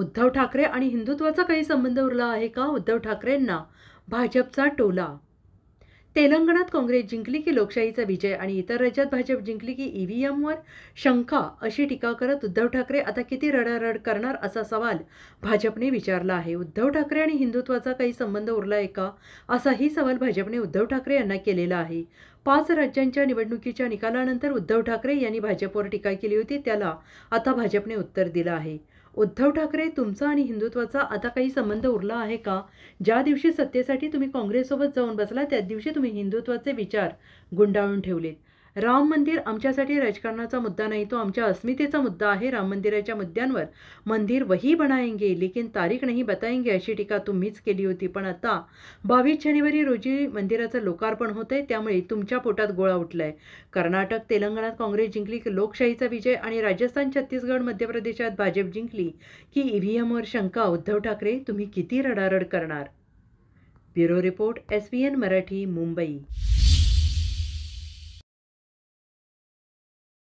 उद्धव ठाकरे आणि हिंदुत्वाचा काही संबंध उरला आहे का उद्धव ठाकरेंना भाजपचा टोला तेलंगणात काँग्रेस जिंकली की लोकशाहीचा विजय आणि इतर राज्यात भाजप जिंकली की ईव्हीएमवर शंका अशी टीका करत उद्धव ठाकरे आता किती रडारड करणार असा सवाल भाजपने विचारला आहे उद्धव ठाकरे आणि हिंदुत्वाचा काही संबंध उरला आहे का असाही सवाल भाजपने उद्धव ठाकरे यांना केलेला आहे पाच राज्यांच्या निवडणुकीच्या निकालानंतर उद्धव ठाकरे यांनी भाजपवर टीका केली होती त्याला आता भाजपने उत्तर दिलं आहे उद्धव ठाकरे तुमचा आणि हिंदुत्वाचा आता काही संबंध उरला आहे का ज्या दिवशी सत्तेसाठी तुम्ही काँग्रेससोबत जाऊन बसला त्या दिवशी तुम्ही हिंदुत्वाचे विचार गुंडाळून ठेवलेत राम मंदिर आमच्यासाठी राजकारणाचा मुद्दा नाही तो आमच्या अस्मितेचा मुद्दा आहे राम मंदिराच्या मुद्द्यांवर मंदिर वही बनाएंगे लेकिन तारीख नाही बताएंगे अशी टीका तुम्हीच केली होती पण आता बावीस जानेवारी रोजी मंदिराचं लोकार्पण होत आहे त्यामुळे तुमच्या पोटात गोळा उठलाय कर्नाटक तेलंगणात काँग्रेस जिंकली की लोकशाहीचा विजय आणि राजस्थान छत्तीसगड मध्य प्रदेशात भाजप जिंकली की ईव्हीएमवर शंका उद्धव ठाकरे तुम्ही किती रडारड करणार bureau report S N Marathi Mumbai